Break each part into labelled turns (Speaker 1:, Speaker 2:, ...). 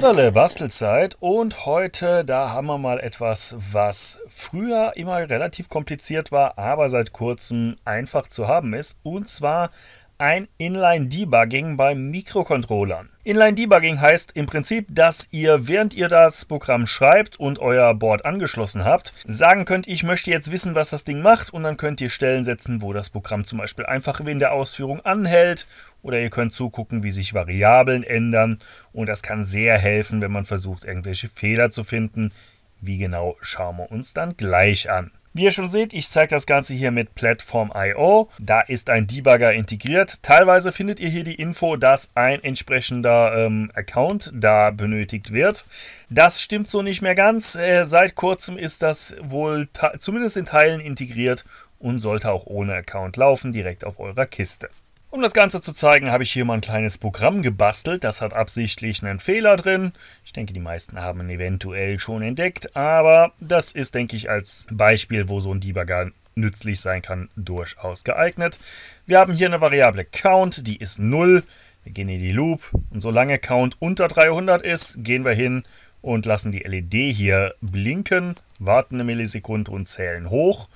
Speaker 1: Brudderle Bastelzeit und heute, da haben wir mal etwas, was früher immer relativ kompliziert war, aber seit kurzem einfach zu haben ist. Und zwar ein Inline-Debugging bei Mikrocontrollern. Inline-Debugging heißt im Prinzip, dass ihr, während ihr das Programm schreibt und euer Board angeschlossen habt, sagen könnt, ich möchte jetzt wissen, was das Ding macht und dann könnt ihr Stellen setzen, wo das Programm zum Beispiel einfach in der Ausführung anhält oder ihr könnt zugucken, wie sich Variablen ändern und das kann sehr helfen, wenn man versucht, irgendwelche Fehler zu finden. Wie genau schauen wir uns dann gleich an. Wie ihr schon seht, ich zeige das Ganze hier mit Platform.io. Da ist ein Debugger integriert. Teilweise findet ihr hier die Info, dass ein entsprechender ähm, Account da benötigt wird. Das stimmt so nicht mehr ganz. Äh, seit kurzem ist das wohl zumindest in Teilen integriert und sollte auch ohne Account laufen, direkt auf eurer Kiste. Um das Ganze zu zeigen, habe ich hier mal ein kleines Programm gebastelt. Das hat absichtlich einen Fehler drin. Ich denke, die meisten haben ihn eventuell schon entdeckt. Aber das ist, denke ich, als Beispiel, wo so ein Debugger nützlich sein kann, durchaus geeignet. Wir haben hier eine Variable Count, die ist 0. Wir gehen in die Loop und solange Count unter 300 ist, gehen wir hin und lassen die LED hier blinken, warten eine Millisekunde und zählen hoch.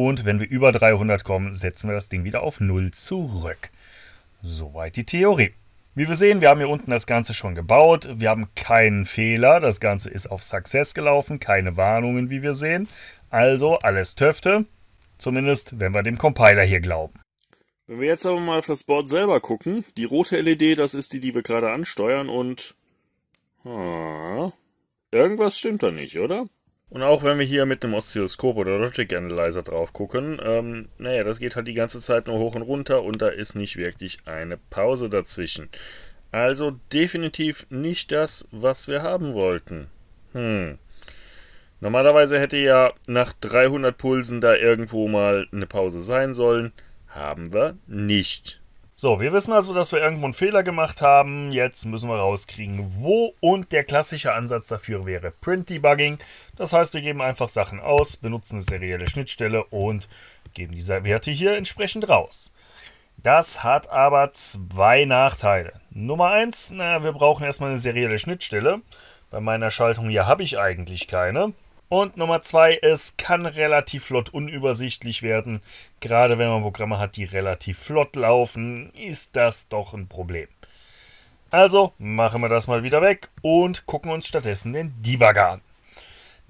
Speaker 1: Und wenn wir über 300 kommen, setzen wir das Ding wieder auf 0 zurück. Soweit die Theorie. Wie wir sehen, wir haben hier unten das Ganze schon gebaut. Wir haben keinen Fehler. Das Ganze ist auf Success gelaufen. Keine Warnungen, wie wir sehen. Also alles Töfte. Zumindest, wenn wir dem Compiler hier glauben. Wenn wir jetzt aber mal auf das Board selber gucken, die rote LED, das ist die, die wir gerade ansteuern und... Ah, irgendwas stimmt da nicht, oder? Und auch wenn wir hier mit dem Oszilloskop oder Logic Analyzer drauf gucken, ähm, naja, das geht halt die ganze Zeit nur hoch und runter und da ist nicht wirklich eine Pause dazwischen. Also definitiv nicht das, was wir haben wollten. Hm. Normalerweise hätte ja nach 300 Pulsen da irgendwo mal eine Pause sein sollen. Haben wir nicht. So, wir wissen also, dass wir irgendwo einen Fehler gemacht haben. Jetzt müssen wir rauskriegen, wo und der klassische Ansatz dafür wäre Print Debugging. Das heißt, wir geben einfach Sachen aus, benutzen eine serielle Schnittstelle und geben diese Werte hier entsprechend raus. Das hat aber zwei Nachteile. Nummer eins, na, wir brauchen erstmal eine serielle Schnittstelle. Bei meiner Schaltung hier habe ich eigentlich keine. Und Nummer zwei, es kann relativ flott unübersichtlich werden. Gerade wenn man Programme hat, die relativ flott laufen, ist das doch ein Problem. Also machen wir das mal wieder weg und gucken uns stattdessen den Debugger an.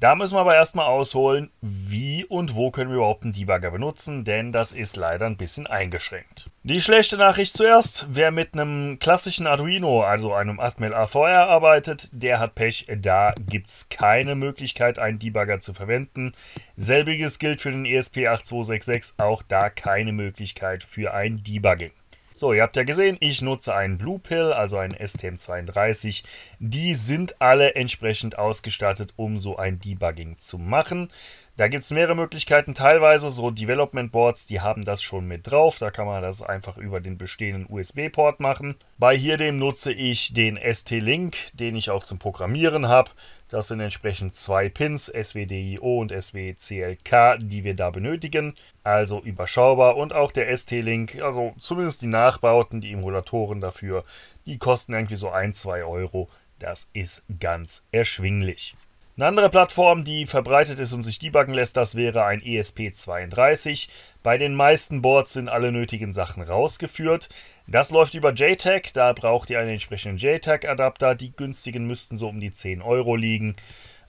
Speaker 1: Da müssen wir aber erstmal ausholen, wie und wo können wir überhaupt einen Debugger benutzen, denn das ist leider ein bisschen eingeschränkt. Die schlechte Nachricht zuerst, wer mit einem klassischen Arduino, also einem Atmel AVR arbeitet, der hat Pech, da gibt es keine Möglichkeit, einen Debugger zu verwenden. Selbiges gilt für den ESP8266, auch da keine Möglichkeit für ein Debugging. So, ihr habt ja gesehen, ich nutze einen Blue Pill, also einen STM32. Die sind alle entsprechend ausgestattet, um so ein Debugging zu machen. Da gibt es mehrere Möglichkeiten, teilweise so Development Boards, die haben das schon mit drauf. Da kann man das einfach über den bestehenden USB-Port machen. Bei hier dem nutze ich den ST-Link, den ich auch zum Programmieren habe. Das sind entsprechend zwei Pins, SWDIO und SWCLK, die wir da benötigen. Also überschaubar. Und auch der ST-Link, also zumindest die Nachbauten, die Emulatoren dafür, die kosten irgendwie so 1, 2 Euro. Das ist ganz erschwinglich. Eine andere Plattform, die verbreitet ist und sich debuggen lässt, das wäre ein ESP32. Bei den meisten Boards sind alle nötigen Sachen rausgeführt. Das läuft über JTAG, da braucht ihr einen entsprechenden JTAG-Adapter. Die günstigen müssten so um die 10 Euro liegen.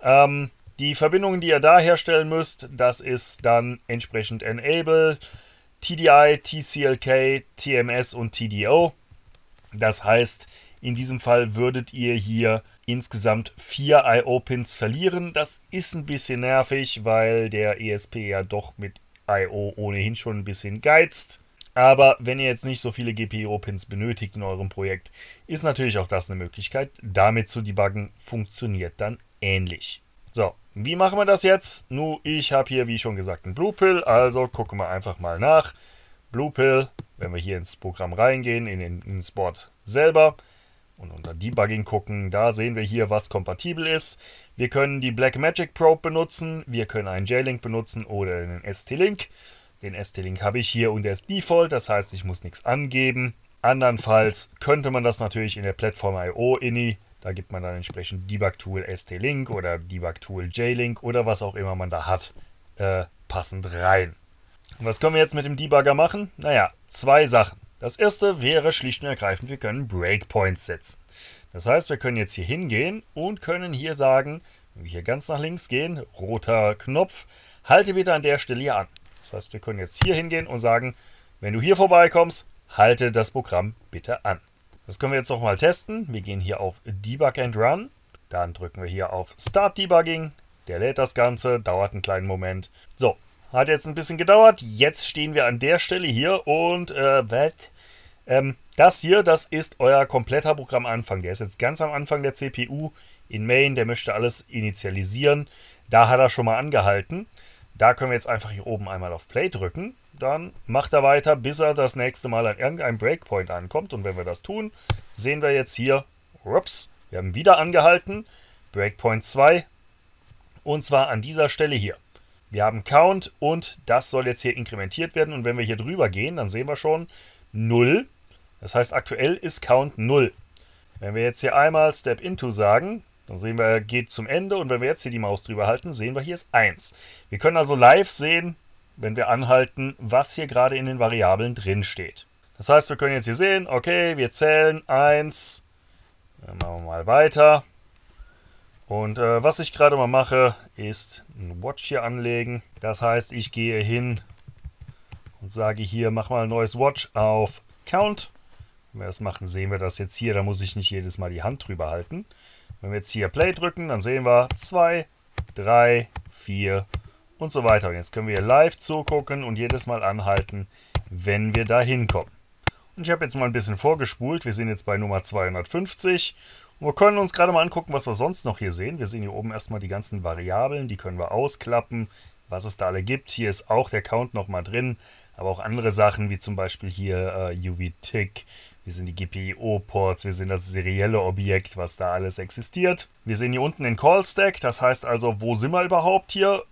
Speaker 1: Ähm, die Verbindungen, die ihr da herstellen müsst, das ist dann entsprechend Enable, TDI, TCLK, TMS und TDO. Das heißt, in diesem Fall würdet ihr hier insgesamt vier IO-Pins verlieren. Das ist ein bisschen nervig, weil der ESP ja doch mit IO ohnehin schon ein bisschen geizt. Aber wenn ihr jetzt nicht so viele GPIO-Pins benötigt in eurem Projekt, ist natürlich auch das eine Möglichkeit. Damit zu debuggen funktioniert dann ähnlich. So, wie machen wir das jetzt? Nun, ich habe hier, wie schon gesagt, einen Blue Pill, also gucken wir einfach mal nach. Blue Pill, wenn wir hier ins Programm reingehen, in den, ins Board selber und unter Debugging gucken, da sehen wir hier, was kompatibel ist. Wir können die Blackmagic Probe benutzen, wir können einen J-Link benutzen oder einen ST-Link. Den ST-Link habe ich hier und der ist Default, das heißt, ich muss nichts angeben. Andernfalls könnte man das natürlich in der Plattform IO INI, da gibt man dann entsprechend Debug-Tool ST-Link oder Debug-Tool J-Link oder was auch immer man da hat, äh, passend rein. Und was können wir jetzt mit dem Debugger machen? Naja, zwei Sachen. Das erste wäre schlicht und ergreifend, wir können Breakpoints setzen. Das heißt, wir können jetzt hier hingehen und können hier sagen, wenn wir hier ganz nach links gehen, roter Knopf, halte bitte an der Stelle hier an. Das heißt, wir können jetzt hier hingehen und sagen, wenn du hier vorbeikommst, halte das Programm bitte an. Das können wir jetzt nochmal testen. Wir gehen hier auf Debug and Run. Dann drücken wir hier auf Start Debugging. Der lädt das Ganze, dauert einen kleinen Moment. So, hat jetzt ein bisschen gedauert. Jetzt stehen wir an der Stelle hier und äh, ähm, das hier, das ist euer kompletter Programmanfang. Der ist jetzt ganz am Anfang der CPU in Main. Der möchte alles initialisieren. Da hat er schon mal angehalten. Da können wir jetzt einfach hier oben einmal auf Play drücken. Dann macht er weiter, bis er das nächste Mal an irgendeinem Breakpoint ankommt. Und wenn wir das tun, sehen wir jetzt hier, ups, wir haben wieder angehalten, Breakpoint 2. Und zwar an dieser Stelle hier. Wir haben Count und das soll jetzt hier inkrementiert werden. Und wenn wir hier drüber gehen, dann sehen wir schon 0. Das heißt, aktuell ist Count 0. Wenn wir jetzt hier einmal Step Into sagen, dann sehen wir, geht zum Ende und wenn wir jetzt hier die Maus drüber halten, sehen wir, hier ist 1. Wir können also live sehen, wenn wir anhalten, was hier gerade in den Variablen drin steht. Das heißt, wir können jetzt hier sehen, okay, wir zählen 1, dann machen wir mal weiter. Und äh, was ich gerade mal mache, ist ein Watch hier anlegen. Das heißt, ich gehe hin und sage hier, mach mal ein neues Watch auf Count. Wenn wir das machen, sehen wir das jetzt hier. Da muss ich nicht jedes Mal die Hand drüber halten. Wenn wir jetzt hier Play drücken, dann sehen wir 2, 3, 4 und so weiter. Und jetzt können wir live zugucken und jedes Mal anhalten, wenn wir da hinkommen. Und ich habe jetzt mal ein bisschen vorgespult. Wir sind jetzt bei Nummer 250. Und wir können uns gerade mal angucken, was wir sonst noch hier sehen. Wir sehen hier oben erstmal die ganzen Variablen. Die können wir ausklappen, was es da alle gibt. Hier ist auch der Count nochmal drin. Aber auch andere Sachen, wie zum Beispiel hier äh, UV-Tick, wir sehen die GPIO-Ports, wir sehen das serielle Objekt, was da alles existiert. Wir sehen hier unten den Call-Stack, das heißt also, wo sind wir überhaupt hier?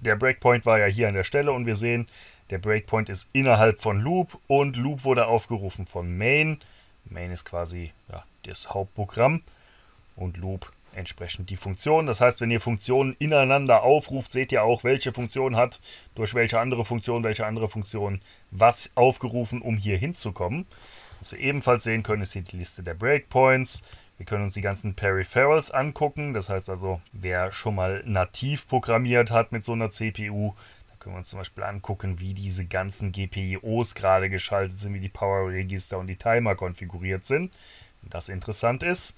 Speaker 1: Der Breakpoint war ja hier an der Stelle und wir sehen, der Breakpoint ist innerhalb von Loop und Loop wurde aufgerufen von Main. Main ist quasi ja, das Hauptprogramm und Loop entsprechend die Funktion. Das heißt, wenn ihr Funktionen ineinander aufruft, seht ihr auch, welche Funktion hat durch welche andere Funktion, welche andere Funktion was aufgerufen, um hier hinzukommen. Was wir ebenfalls sehen können, ist hier die Liste der Breakpoints. Wir können uns die ganzen Peripherals angucken. Das heißt also, wer schon mal nativ programmiert hat mit so einer CPU, da können wir uns zum Beispiel angucken, wie diese ganzen GPIOs gerade geschaltet sind, wie die Power-Register und die Timer konfiguriert sind, wenn das interessant ist.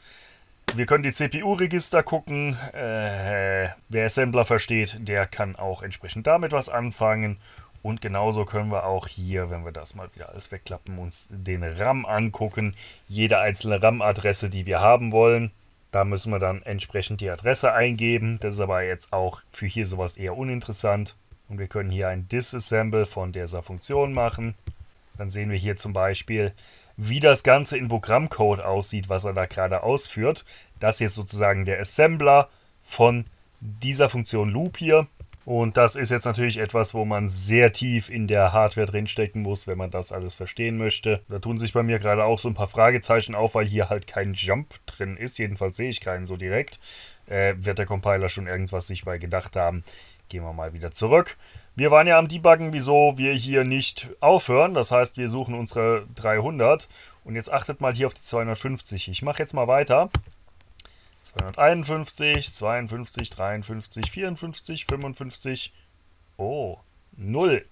Speaker 1: Wir können die CPU-Register gucken. Äh, wer Assembler versteht, der kann auch entsprechend damit was anfangen. Und genauso können wir auch hier, wenn wir das mal wieder alles wegklappen, uns den RAM angucken. Jede einzelne RAM-Adresse, die wir haben wollen. Da müssen wir dann entsprechend die Adresse eingeben. Das ist aber jetzt auch für hier sowas eher uninteressant. Und wir können hier ein Disassemble von dieser Funktion machen. Dann sehen wir hier zum Beispiel, wie das Ganze in Programmcode aussieht, was er da gerade ausführt. Das hier ist sozusagen der Assembler von dieser Funktion Loop hier. Und das ist jetzt natürlich etwas, wo man sehr tief in der Hardware drinstecken muss, wenn man das alles verstehen möchte. Da tun sich bei mir gerade auch so ein paar Fragezeichen auf, weil hier halt kein Jump drin ist. Jedenfalls sehe ich keinen so direkt. Äh, wird der Compiler schon irgendwas sich bei gedacht haben. Gehen wir mal wieder zurück. Wir waren ja am Debuggen, wieso wir hier nicht aufhören. Das heißt, wir suchen unsere 300. Und jetzt achtet mal hier auf die 250. Ich mache jetzt mal weiter. 251, 52, 53, 54, 55. Oh, 0.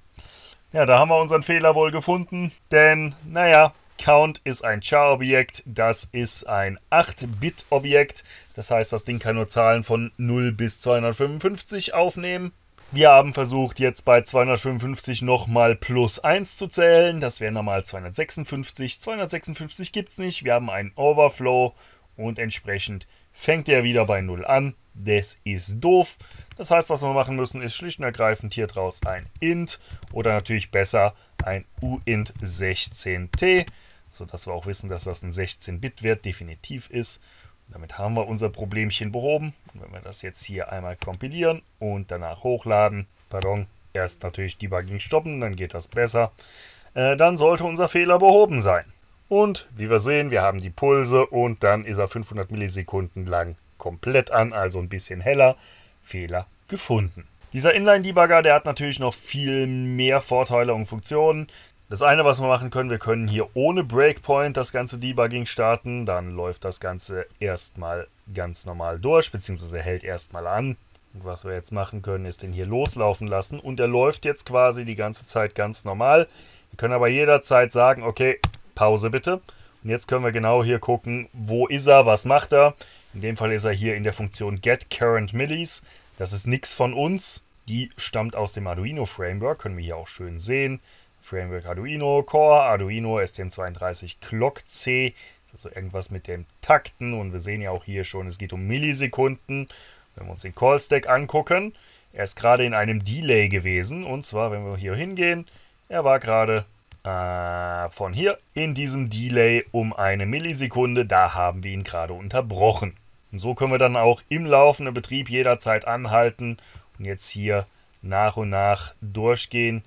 Speaker 1: Ja, da haben wir unseren Fehler wohl gefunden, denn, naja, Count ist ein Char-Objekt, das ist ein 8-Bit-Objekt. Das heißt, das Ding kann nur Zahlen von 0 bis 255 aufnehmen. Wir haben versucht, jetzt bei 255 nochmal plus 1 zu zählen. Das wäre nochmal 256. 256 gibt es nicht. Wir haben einen Overflow und entsprechend fängt er wieder bei 0 an. Das ist doof. Das heißt, was wir machen müssen, ist schlicht und ergreifend hier draus ein int oder natürlich besser ein uint 16t, sodass wir auch wissen, dass das ein 16-Bit-Wert definitiv ist. Und damit haben wir unser Problemchen behoben. Und wenn wir das jetzt hier einmal kompilieren und danach hochladen, pardon, erst natürlich Debugging stoppen, dann geht das besser, äh, dann sollte unser Fehler behoben sein. Und wie wir sehen, wir haben die Pulse und dann ist er 500 Millisekunden lang komplett an, also ein bisschen heller. Fehler gefunden. Dieser Inline-Debugger, der hat natürlich noch viel mehr Vorteile und Funktionen. Das eine, was wir machen können, wir können hier ohne Breakpoint das ganze Debugging starten. Dann läuft das Ganze erstmal ganz normal durch, beziehungsweise hält erstmal an. Und was wir jetzt machen können, ist den hier loslaufen lassen und er läuft jetzt quasi die ganze Zeit ganz normal. Wir können aber jederzeit sagen, okay, Pause bitte. Und jetzt können wir genau hier gucken, wo ist er, was macht er. In dem Fall ist er hier in der Funktion getCurrentMillis. Das ist nichts von uns. Die stammt aus dem Arduino Framework, können wir hier auch schön sehen. Framework Arduino, Core, Arduino STM32 Clock C. Also irgendwas mit dem Takten und wir sehen ja auch hier schon, es geht um Millisekunden. Wenn wir uns den Callstack angucken, er ist gerade in einem Delay gewesen und zwar, wenn wir hier hingehen, er war gerade äh, von hier in diesem Delay um eine Millisekunde. Da haben wir ihn gerade unterbrochen. Und so können wir dann auch im laufenden Betrieb jederzeit anhalten und jetzt hier nach und nach durchgehen.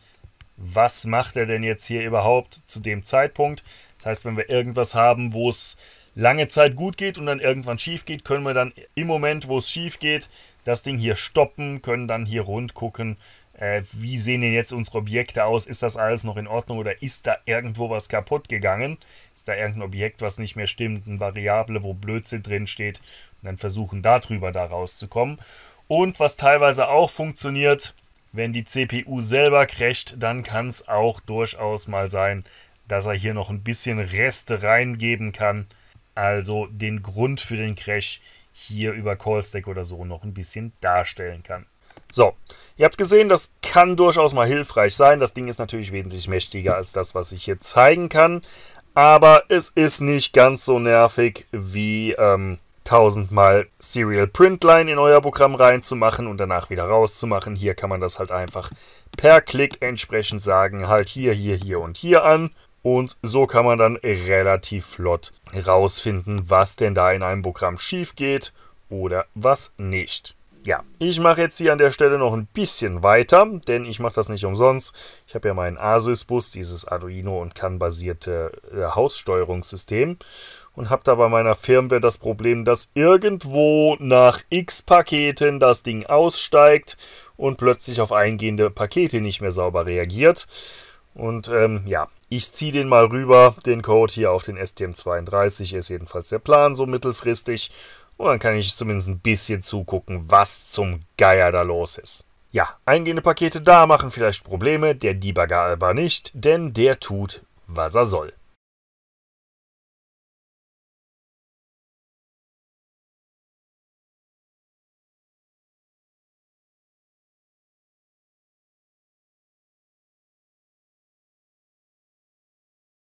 Speaker 1: Was macht er denn jetzt hier überhaupt zu dem Zeitpunkt? Das heißt, wenn wir irgendwas haben, wo es lange Zeit gut geht und dann irgendwann schief geht, können wir dann im Moment, wo es schief geht, das Ding hier stoppen, können dann hier rund gucken, äh, wie sehen denn jetzt unsere Objekte aus? Ist das alles noch in Ordnung oder ist da irgendwo was kaputt gegangen? Ist da irgendein Objekt, was nicht mehr stimmt, eine Variable, wo Blödsinn drin steht? Und dann versuchen darüber da rauszukommen. Und was teilweise auch funktioniert, wenn die CPU selber crasht, dann kann es auch durchaus mal sein, dass er hier noch ein bisschen Reste reingeben kann. Also den Grund für den Crash hier über CallStack oder so noch ein bisschen darstellen kann. So, ihr habt gesehen, das kann durchaus mal hilfreich sein. Das Ding ist natürlich wesentlich mächtiger als das, was ich hier zeigen kann. Aber es ist nicht ganz so nervig wie ähm, tausendmal Serial Printline in euer Programm reinzumachen und danach wieder rauszumachen. Hier kann man das halt einfach per Klick entsprechend sagen, halt hier, hier, hier und hier an. Und so kann man dann relativ flott rausfinden, was denn da in einem Programm schief geht oder was nicht ja, ich mache jetzt hier an der Stelle noch ein bisschen weiter, denn ich mache das nicht umsonst. Ich habe ja meinen Asus-Bus, dieses Arduino- und CAN-basierte äh, Haussteuerungssystem und habe da bei meiner Firmware das Problem, dass irgendwo nach x Paketen das Ding aussteigt und plötzlich auf eingehende Pakete nicht mehr sauber reagiert. Und ähm, ja, ich ziehe den mal rüber, den Code hier auf den STM32 ist jedenfalls der Plan so mittelfristig und dann kann ich zumindest ein bisschen zugucken, was zum Geier da los ist. Ja, eingehende Pakete da machen vielleicht Probleme, der Debugger aber nicht, denn der tut, was er soll.